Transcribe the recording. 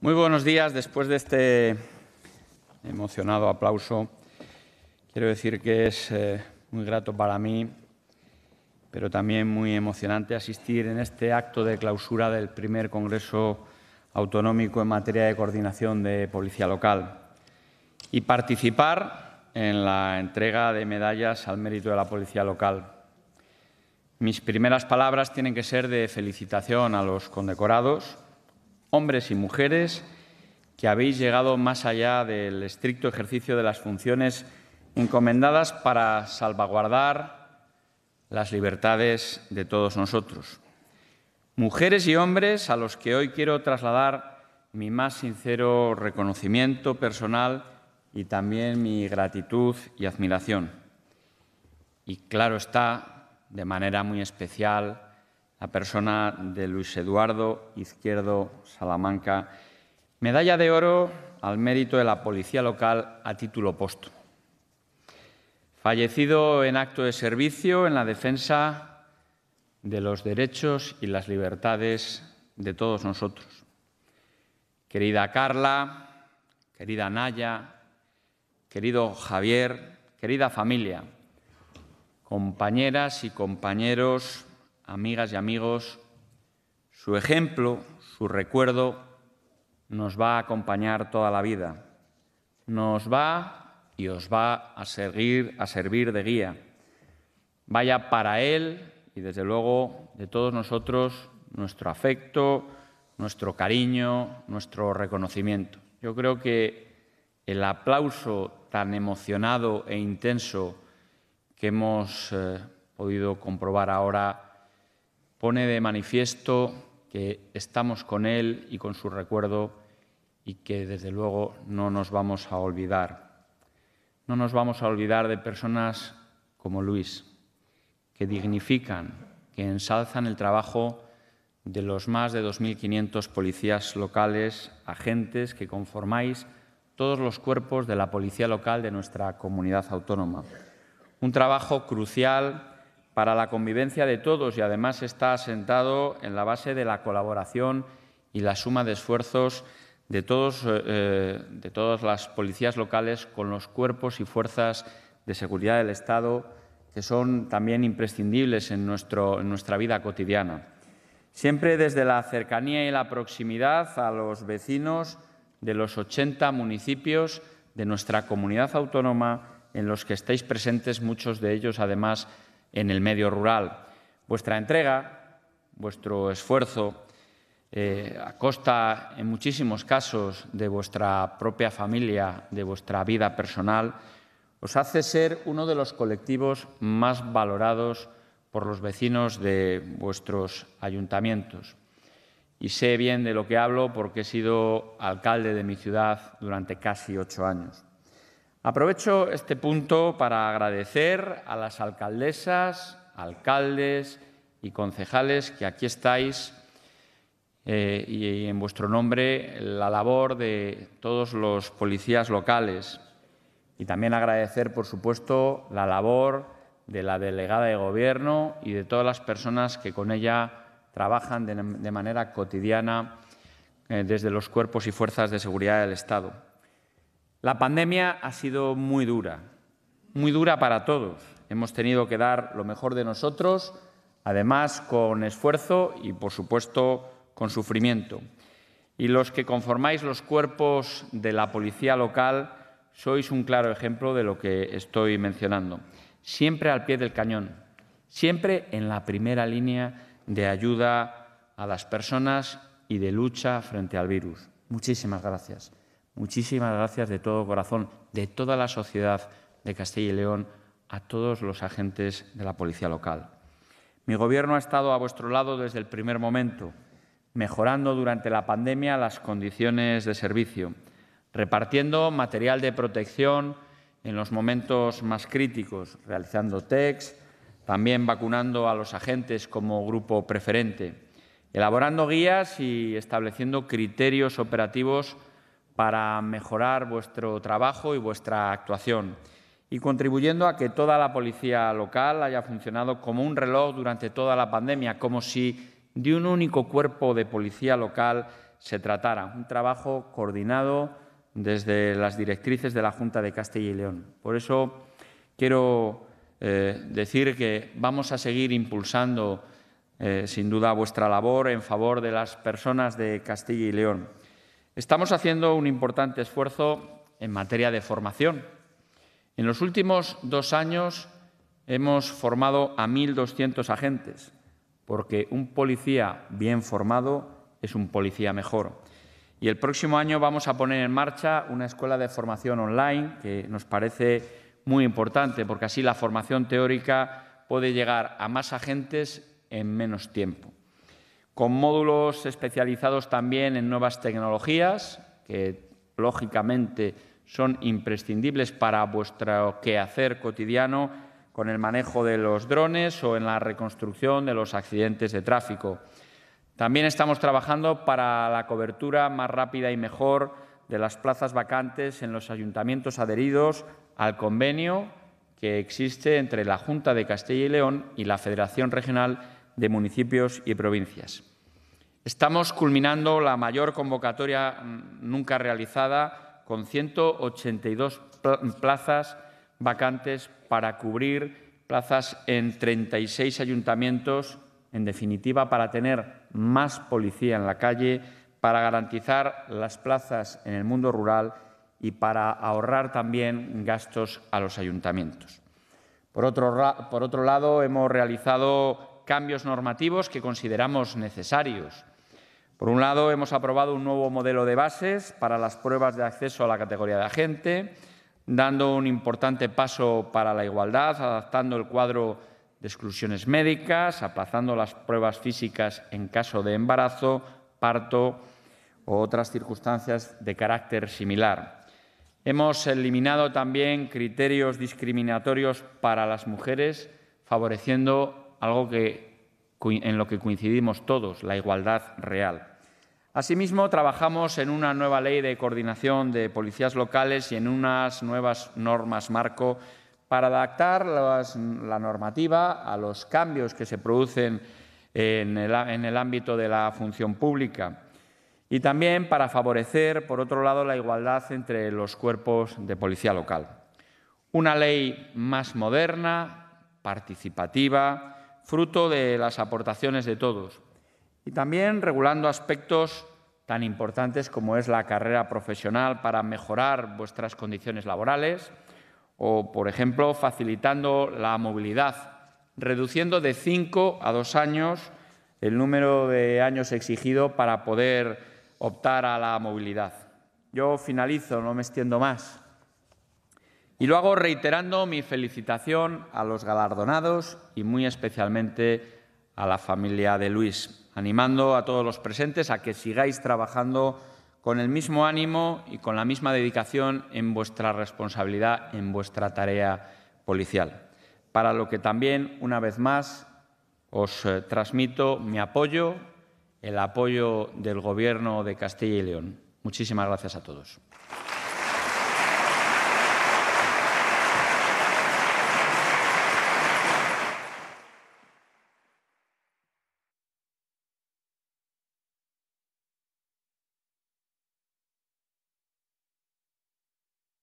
Muy buenos días. Después de este emocionado aplauso, quiero decir que es eh, muy grato para mí, pero también muy emocionante asistir en este acto de clausura del primer Congreso Autonómico en materia de coordinación de policía local y participar en la entrega de medallas al mérito de la policía local. Mis primeras palabras tienen que ser de felicitación a los condecorados hombres y mujeres que habéis llegado más allá del estricto ejercicio de las funciones encomendadas para salvaguardar las libertades de todos nosotros. Mujeres y hombres a los que hoy quiero trasladar mi más sincero reconocimiento personal y también mi gratitud y admiración. Y claro está, de manera muy especial, la persona de Luis Eduardo Izquierdo Salamanca, medalla de oro al mérito de la Policía Local a título póstumo. Fallecido en acto de servicio en la defensa de los derechos y las libertades de todos nosotros. Querida Carla, querida Naya, querido Javier, querida familia, compañeras y compañeros amigas y amigos, su ejemplo, su recuerdo nos va a acompañar toda la vida. Nos va y os va a seguir a servir de guía. Vaya para él y desde luego de todos nosotros nuestro afecto, nuestro cariño, nuestro reconocimiento. Yo creo que el aplauso tan emocionado e intenso que hemos eh, podido comprobar ahora pone de manifiesto que estamos con Él y con su recuerdo y que desde luego no nos vamos a olvidar. No nos vamos a olvidar de personas como Luis, que dignifican, que ensalzan el trabajo de los más de 2.500 policías locales, agentes que conformáis todos los cuerpos de la policía local de nuestra comunidad autónoma. Un trabajo crucial para la convivencia de todos y además está asentado en la base de la colaboración y la suma de esfuerzos de, todos, eh, eh, de todas las policías locales con los cuerpos y fuerzas de seguridad del Estado, que son también imprescindibles en, nuestro, en nuestra vida cotidiana. Siempre desde la cercanía y la proximidad a los vecinos de los 80 municipios de nuestra comunidad autónoma en los que estáis presentes, muchos de ellos además en el medio rural. Vuestra entrega, vuestro esfuerzo, eh, a costa en muchísimos casos de vuestra propia familia, de vuestra vida personal, os hace ser uno de los colectivos más valorados por los vecinos de vuestros ayuntamientos. Y sé bien de lo que hablo porque he sido alcalde de mi ciudad durante casi ocho años. Aprovecho este punto para agradecer a las alcaldesas, alcaldes y concejales que aquí estáis eh, y en vuestro nombre la labor de todos los policías locales y también agradecer, por supuesto, la labor de la delegada de Gobierno y de todas las personas que con ella trabajan de, manera cotidiana eh, desde los cuerpos y fuerzas de seguridad del Estado. La pandemia ha sido muy dura, muy dura para todos. Hemos tenido que dar lo mejor de nosotros, además con esfuerzo y, por supuesto, con sufrimiento. Y los que conformáis los cuerpos de la policía local sois un claro ejemplo de lo que estoy mencionando. Siempre al pie del cañón, siempre en la primera línea de ayuda a las personas y de lucha frente al virus. Muchísimas gracias. Muchísimas gracias de todo corazón, de toda la sociedad de Castilla y León, a todos los agentes de la policía local. Mi gobierno ha estado a vuestro lado desde el primer momento, mejorando durante la pandemia las condiciones de servicio, repartiendo material de protección en los momentos más críticos, realizando tests, también vacunando a los agentes como grupo preferente, elaborando guías y estableciendo criterios operativos para mejorar vuestro trabajo y vuestra actuación y contribuyendo a que toda la policía local haya funcionado como un reloj durante toda la pandemia, como si de un único cuerpo de policía local se tratara. Un trabajo coordinado desde las directrices de la Junta de Castilla y León. Por eso quiero eh, decir que vamos a seguir impulsando, eh, sin duda, vuestra labor en favor de las personas de Castilla y León. Estamos haciendo un importante esfuerzo en materia de formación. En los últimos dos años hemos formado a 1.200 agentes, porque un policía bien formado es un policía mejor. Y el próximo año vamos a poner en marcha una escuela de formación online que nos parece muy importante, porque así la formación teórica puede llegar a más agentes en menos tiempo con módulos especializados también en nuevas tecnologías, que lógicamente son imprescindibles para vuestro quehacer cotidiano con el manejo de los drones o en la reconstrucción de los accidentes de tráfico. También estamos trabajando para la cobertura más rápida y mejor de las plazas vacantes en los ayuntamientos adheridos al convenio que existe entre la Junta de Castilla y León y la Federación Regional de municipios y provincias. Estamos culminando la mayor convocatoria mm, nunca realizada con 182 plazas vacantes para cubrir plazas en 36 ayuntamientos, en definitiva para tener más policía en la calle, para garantizar las plazas en el mundo rural y para ahorrar también gastos a los ayuntamientos. Por otro, por otro lado, hemos realizado cambios normativos que consideramos necesarios. Por un lado, hemos aprobado un nuevo modelo de bases para las pruebas de acceso a la categoría de agente, dando un importante paso para la igualdad, adaptando el cuadro de exclusiones médicas, aplazando las pruebas físicas en caso de embarazo, parto u otras circunstancias de carácter similar. Hemos eliminado también criterios discriminatorios para las mujeres, favoreciendo algo en lo que coincidimos todos, la igualdad real. Asimismo, trabajamos en una nueva ley de coordinación de policías locales y en unas nuevas normas marco para adaptar la normativa a los cambios que se producen en el ámbito de la función pública y también para favorecer, por otro lado, la igualdad entre los cuerpos de policía local. Una ley más moderna, participativa, fruto de las aportaciones de todos, y también regulando aspectos tan importantes como es la carrera profesional para mejorar vuestras condiciones laborales o, por ejemplo, facilitando la movilidad, reduciendo de cinco a dos años el número de años exigido para poder optar a la movilidad. Yo finalizo, no me extiendo más. Y lo hago reiterando mi felicitación a los galardonados y muy especialmente a la familia de Luis, animando a todos los presentes a que sigáis trabajando con el mismo ánimo y con la misma dedicación en vuestra responsabilidad, en vuestra tarea policial, para lo que también, una vez más, os eh, transmito mi apoyo, el apoyo del Gobierno de Castilla y León. Muchísimas gracias a todos.